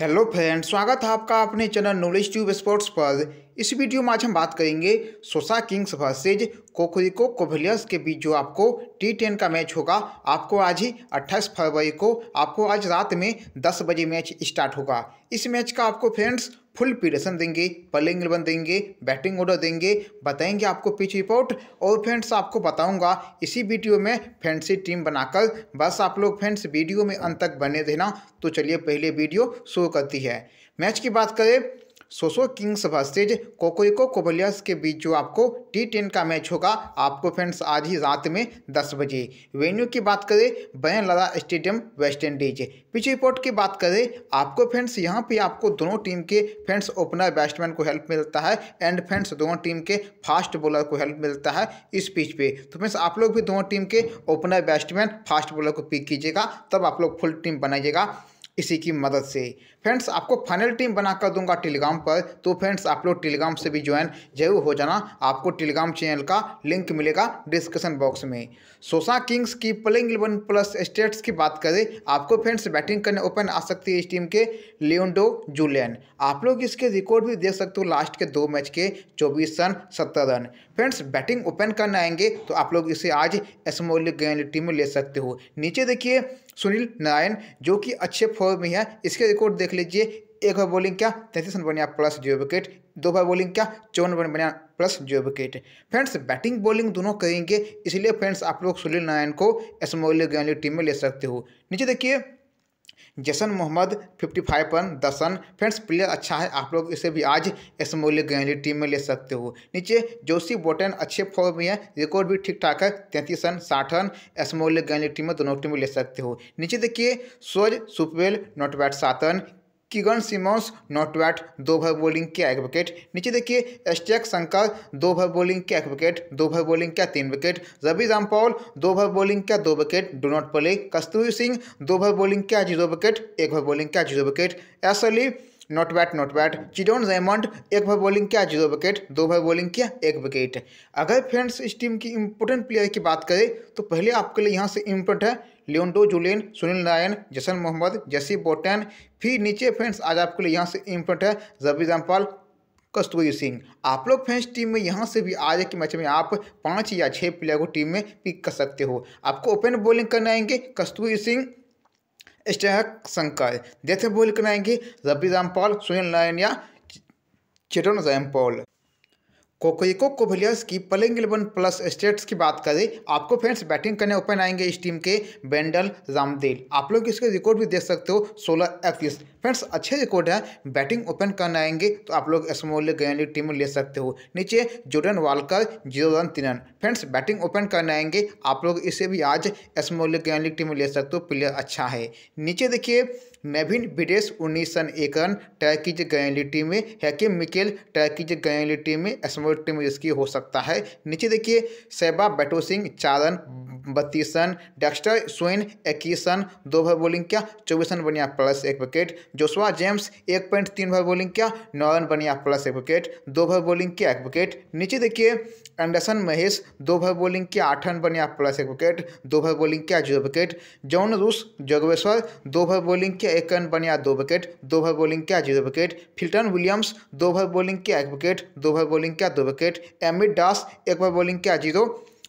hello friends स्वागत है आपका अपने चैनल नॉलेज ट्यूब स्पोर्ट्स पर इस वीडियो में आज हम बात करेंगे सोसा किंग्स वर्सेज को कोविलियर्स के बीच जो आपको टी टेन का मैच होगा आपको आज ही 28 फरवरी को आपको आज रात में 10 बजे मैच स्टार्ट होगा इस मैच का आपको फ्रेंड्स फुल पीरेशन देंगे प्लेइंग इलेवन देंगे बैटिंग ऑर्डर देंगे बताएंगे आपको पिच रिपोर्ट और फ्रेंड्स आपको बताऊंगा इसी वीडियो में फैंसी टीम बनाकर बस आप लोग फ्रेंड्स वीडियो में अंत तक बने देना तो चलिए पहले वीडियो शुरू करती है मैच की बात करें सोसो किंग्स वर्सेज कोकोइको कोबलियस के बीच जो आपको टी टेन का मैच होगा आपको फ्रेंड्स आज ही रात में दस बजे वेन्यू की बात करें Brian Lara stadium West Indies pitch report की बात करें आपको फ्रेंड्स यहाँ पे आपको दोनों टीम के फ्रेंड्स ओपनर बैट्समैन को हेल्प मिलता है एंड फ्रेंड्स दोनों टीम के फास्ट बॉलर को हेल्प मिलता है इस पिच पर तो फ्रेंड्स आप लोग भी दोनों टीम के ओपनर बैट्समैन फास्ट बॉलर को पिक कीजिएगा तब आप लोग फुल टीम बनाइएगा इसी की मदद से फ्रेंड्स आपको फाइनल टीम बनाकर दूंगा टेलीग्राम पर तो फ्रेंड्स आप लोग टेलीग्राम से भी ज्वाइन जरूर हो जाना आपको टेलीग्राम चैनल का लिंक मिलेगा डिस्क्रिप्शन बॉक्स में सोसा किंग्स की प्लेइंग इलेवन प्लस स्टेट्स की बात करें आपको फ्रेंड्स बैटिंग करने ओपन आ सकती है इस टीम के लियोन्डो जूलियन आप लोग इसके रिकॉर्ड भी देख सकते हो लास्ट के दो मैच के चौबीस रन सत्तर रन फ्रेंड्स बैटिंग ओपन करने आएंगे तो आप लोग इसे आज एसमोली टीम में ले सकते हो नीचे देखिए सुनील नारायण जो कि अच्छे फॉर्म में है इसके रिकॉर्ड देख लीजिए एक बार बॉलिंग क्या तैंतीस रन बनिया प्लस जीरो विकेट दो बार बॉलिंग क्या चौवन रन बनिया plus zero wicket friends batting bowling दोनों करेंगे इसलिए फ्रेंड्स आप लोग सुनील नारायण को स्मॉल गेंद टीम में ले सकते हो नीचे देखिए जसन मोहम्मद फिफ्टी फाइव पर दसन फ्रेंड्स प्लेयर अच्छा है आप लोग इसे भी आज मूल्य गैली टीम में ले सकते हो नीचे जोशी बोटन अच्छे फॉर्म में है रिकॉर्ड भी ठीक ठाक है तैंतीस रन साठ रन मूल्य गैली टीम में दोनों टीम में ले सकते हो नीचे देखिए सोज सुपवेल नोटबैट सात रन किगन नॉट वैट दो भर बॉलिंग क्या एक विकेट नीचे देखिए एस्टेक शंकर दो भर बॉलिंग क्या एक विकेट दो भर बॉलिंग क्या तीन विकेट रवि रामपॉल दो भर बॉलिंग क्या दो wicket do not play Kasturi Singh दो भर बॉलिंग क्या जीरो विकेट एक भर बॉलिंग क्या zero wicket S Ali not bat not bat चिडोन रेमंड एक भर बॉलिंग किया जीरो विकेट दो भर बॉलिंग किया एक विकेट अगर फ्रेंड्स इस टीम की इम्पोर्टेंट प्लेयर की बात करें तो पहले आपके लिए यहाँ से इम्पोर्टेंट है Leonardo Julien Sunil Narine Jason Mohammed जैसी बोटैन फिर नीचे फ्रेंड्स आज आपके लिए यहाँ से इम्पोर्टेंट है जबी जम्पाल कस्तूरी सिंह आप लोग फ्रेंड्स टीम में यहाँ से भी आज के मैच में आप पाँच या छः प्लेयर को टीम में पिक कर सकते हो आपको ओपन बॉलिंग करने आएंगे कस्तूरी सिंह स्टैक शंकर देते बॉलिंग करने आएंगे रबी रामपाल सुनील नारायण या चेटन जयमपॉल कोकोको कोविलियस की प्लेइंग इलेवन प्लस स्टेट्स की बात करें आपको फ्रेंड्स बैटिंग करने ओपन आएंगे इस टीम के बेंडल रामदेल आप लोग इसके रिकॉर्ड भी देख सकते हो सोलह इकतीस फ्रेंड्स अच्छे रिकॉर्ड है बैटिंग ओपन करने आएंगे तो आप लोग स्मोल गैंडी टीम ले सकते हो नीचे जोर्डन वालकर जीरो रन तीन रन फ्रेंड्स बैटिंग ओपन करने आएंगे आप लोग इसे भी आज स्मोल गैंडी टीम ले सकते हो प्लेयर अच्छा है नीचे देखिए नेविन विडेस उन्नीस रन एक रन टैकिज गैंडी टीम में हैकिम मिकेल टैकिज गैंडी टीम में स्मोल टीम इसकी हो सकता है नीचे देखिए सेबा बैटो सिंह चारण बत्तीस रन डेक्स्टर स्विन इक्कीस रन दो ओवर बॉलिंग किया चौबीस रन बनिया प्लस एक विकेट जोशवा जेम्स एक पॉइंट तीन ओवर बॉलिंग किया नौ रन बनिया प्लस एक विकेट दो ओवर बॉलिंग किया एक विकेट नीचे देखिए एंडरसन महेश दो ओवर बॉलिंग किया आठ रन बनिया प्लस एक विकेट दो ओवर बॉलिंग किया zero wicket Jon Russ Jaggesar दो ओवर बॉलिंग किया एक रन बनिया दो विकेट दो ओवर बॉलिंग किया जीरो विकेट फिल्टन विलियम्स दो ओवर बॉलिंग किया एक विकेट दो ओवर बॉलिंग किया दो विकेट एमिट दास एक ओवर बॉलिंग किया जीरो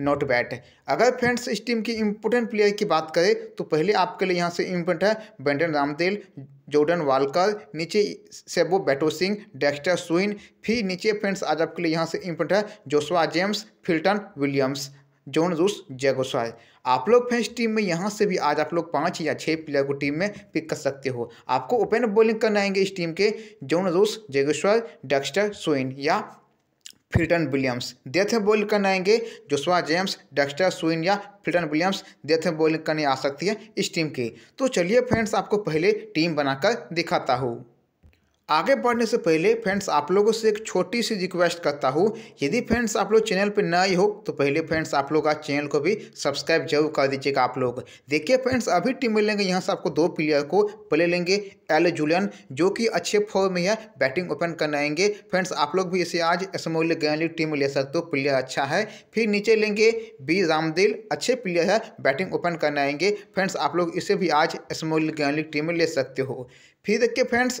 नॉट बैट अगर फ्रेंड्स इस टीम की इम्पोर्टेंट प्लेयर की बात करें तो पहले आपके लिए यहाँ से इम्पोर्टेंट है बेंडन रामदेल जोर्डन वालकर नीचे सेबो बैटो सिंह डेक्स्टर सुइन फिर नीचे फ्रेंड्स आज आपके लिए यहाँ से इम्पोर्टेंट है जोशवा जेम्स फिल्टन विलियम्स जोन रूस जैगोसाय आप लोग फ्रेंड्स टीम में यहाँ से भी आज आप लोग पाँच या छः प्लेयर को टीम में पिक कर सकते हो आपको ओपन बॉलिंग करना आएंगे इस टीम के जोन रूस जेगोश्वर डेक्स्टर सुइन या फिल्टन विलियम्स डेथ बॉल करने आएंगे जोशवा जेम्स डेक्स्टर स्विन या फिल्टन विलियम्स डेथ बॉलिंग करने आ सकती है इस टीम की तो चलिए फ्रेंड्स आपको पहले टीम बनाकर दिखाता हूँ आगे बढ़ने से पहले फ्रेंड्स आप लोगों से एक छोटी सी रिक्वेस्ट करता हूँ यदि फ्रेंड्स आप लोग चैनल पर नए हो तो पहले फ्रेंड्स आप लोग का चैनल को भी सब्सक्राइब जरूर कर दीजिएगा आप लोग देखिए फ्रेंड्स अभी टीम मिलेंगे यहाँ से आपको दो प्लेयर को प्ले लेंगे एल जुलियन जो कि अच्छे फॉर्म में है बैटिंग ओपन करने आएंगे फ्रेंड्स आप लोग भी इसे आज स्मोल गैनली टीम में ले सकते हो प्लेयर अच्छा है फिर नीचे लेंगे बी रामदेल अच्छे प्लेयर है बैटिंग ओपन करने आएंगे फ्रेंड्स आप लोग इसे भी आज स्मोल गैनली टीम में ले सकते हो फिर देखिए फ्रेंड्स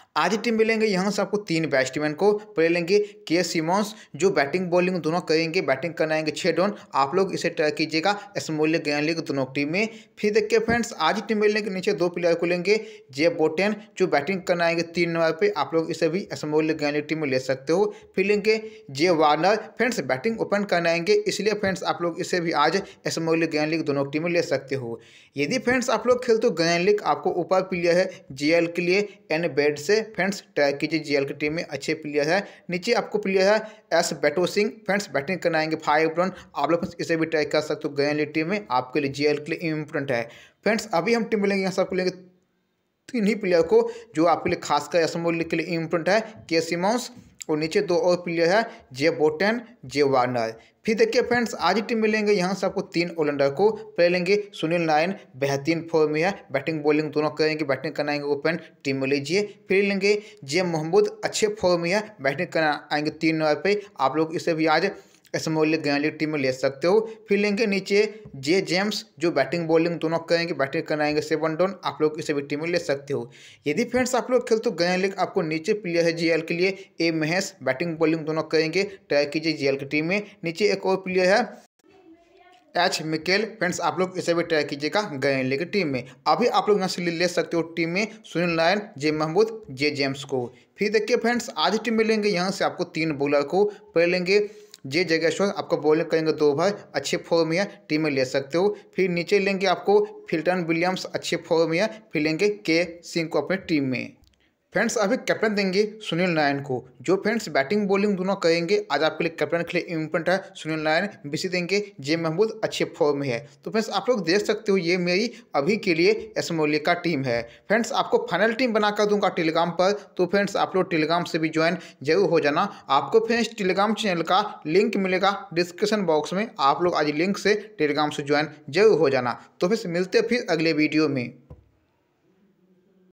आज टीम मिलेंगे यहाँ से आपको तीन बैट्समैन को प्ले लेंगे के सीमोन्स जो बैटिंग बॉलिंग दोनों करेंगे बैटिंग करना आएंगे छः डॉन आप लोग इसे ट्राई कीजिएगा स्मोल्य ज्ञान लीग दोनों टीम में फिर देखिए फ्रेंड्स आज टीम मिलने के नीचे दो प्लेयर को लेंगे जे बोटेन जो बैटिंग करना आएंगे तीन नंबर पर आप लोग इसे भी स्मोल्य ज्ञान लीग टीम में ले सकते हो फिर लेंगे J Warner friends batting open करना आएंगे इसलिए फ्रेंड्स आप लोग इसे भी आज स्मोल्य ज्ञान लीग दोनों टीम में ले सकते हो यदि फ्रेंड्स आप लोग खेलते हो गैन लीग आपको ऊपर प्लेयर है जे के लिए एन बेड से फ्रेंड्स ट्राई कीजिए जीएल की टीम में अच्छे प्लेयर है नीचे आपको प्लेयर है एस बैटो सिंह फ्रेंड्स बैटिंग करना आएंगे फाइव रन आप लोग इसे भी ट्राई कर सकते हो गए टीम में आपके लिए जीएल के लिए इम्पोर्टेंट है फ्रेंड्स अभी हम टीम मिलेंगे यहाँ सबको लेंगे तीन ही प्लेयर को जो आपके लिए खासकर एस लीग के लिए इम्पोर्टेंट है के सिमोन्स और नीचे दो और प्लेयर है जे बोटेन जे वार्नर फिर देखिए फ्रेंड्स आज ही टीम मिलेंगे यहाँ से आपको तीन ऑलराउंडर को प्ले लेंगे सुनील नारायण बेहतरीन फॉर्म में है बैटिंग बॉलिंग दोनों करेंगे बैटिंग करना आएंगे ओपन टीम में लीजिए फिर लेंगे जे मोहम्मद अच्छे फॉर्म में है बैटिंग करना आएंगे तीन नंबर पे आप लोग इसे भी आज इस मूल्य ग्रैंड टीम में ले सकते हो फिर लेंगे नीचे जे जेम्स जो बैटिंग बॉलिंग दोनों करेंगे बैटिंग आएंगे सेवन डाउन आप लोग इसे भी टीम में ले सकते हो यदि फ्रेंड्स आप लोग खेलते हो ग्रैंड लीग आपको नीचे प्लेयर है जीएल के लिए ए महेश बैटिंग बॉलिंग दोनों करेंगे ट्राई कीजिए जीएल की टीम में नीचे एक और प्लेयर है एच मिकेल फ्रेंड्स आप लोग इसे भी ट्राई कीजिएगा गए लेकर टीम में अभी आप लोग यहाँ से ले सकते हो टीम में Sunil Narine J Mahmood J James को फिर देखिए फ्रेंड्स आज टीम में लेंगे यहाँ से आपको तीन बॉलर को पहले लेंगे जे जगेश्वर आपको बॉलिंग करेंगे दो भाई अच्छे फॉर्म में टीम में ले सकते हो फिर नीचे लेंगे आपको फिल्टन विलियम्स अच्छे फॉर्म में फिर लेंगे के सिंह को अपने टीम में फ्रेंड्स अभी कैप्टन देंगे सुनील नारायण को जो फ्रेंड्स बैटिंग बॉलिंग दोनों करेंगे आज आपके लिए कैप्टन के लिए इम्पोर्टेंट है सुनील नारायण बीसी देंगे जे महमूद अच्छे फॉर्म में है तो फ्रेंड्स आप लोग देख सकते हो ये मेरी अभी के लिए एसमोली e का टीम है फ्रेंड्स आपको फाइनल टीम बनाकर दूंगा टेलीग्राम पर तो फ्रेंड्स आप लोग टेलीग्राम से भी ज्वाइन जरूर हो जाना आपको फ्रेंड्स टेलीग्राम चैनल का लिंक मिलेगा डिस्क्रिप्शन बॉक्स में आप लोग आज लिंक से टेलीग्राम से ज्वाइन जरूर हो जाना तो फ्रेंड्स मिलते फिर अगले वीडियो में